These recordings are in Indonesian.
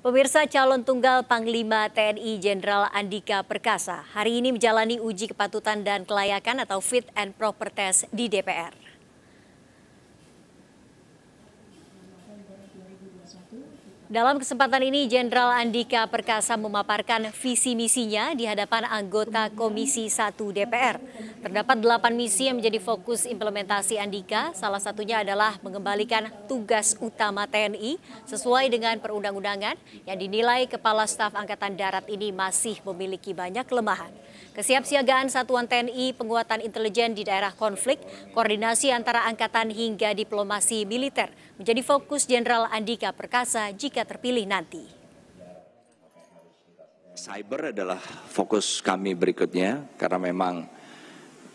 Pemirsa calon tunggal Panglima TNI Jenderal Andika Perkasa hari ini menjalani uji kepatutan dan kelayakan atau fit and proper test di DPR. Dalam kesempatan ini, Jenderal Andika Perkasa memaparkan visi misinya di hadapan anggota Komisi 1 DPR. Terdapat delapan misi yang menjadi fokus implementasi Andika, salah satunya adalah mengembalikan tugas utama TNI sesuai dengan perundang-undangan yang dinilai Kepala Staf Angkatan Darat ini masih memiliki banyak kelemahan. Kesiapsiagaan Satuan TNI, penguatan intelijen di daerah konflik, koordinasi antara angkatan hingga diplomasi militer menjadi fokus Jenderal Andika perkasa jika terpilih nanti. Cyber adalah fokus kami berikutnya karena memang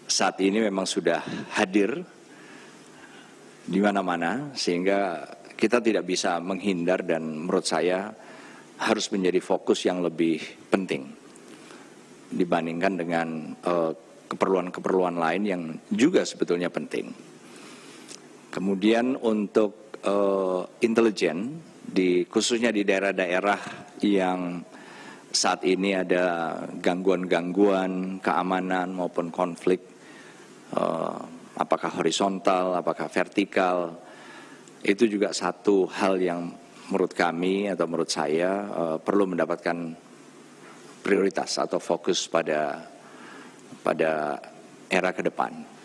saat ini memang sudah hadir di mana-mana sehingga kita tidak bisa menghindar dan menurut saya harus menjadi fokus yang lebih penting dibandingkan dengan eh, keperluan-keperluan lain yang juga sebetulnya penting. Kemudian untuk uh, intelijen di khususnya di daerah-daerah yang saat ini ada gangguan-gangguan keamanan maupun konflik uh, apakah horizontal apakah vertikal itu juga satu hal yang menurut kami atau menurut saya uh, perlu mendapatkan prioritas atau fokus pada pada era ke depan.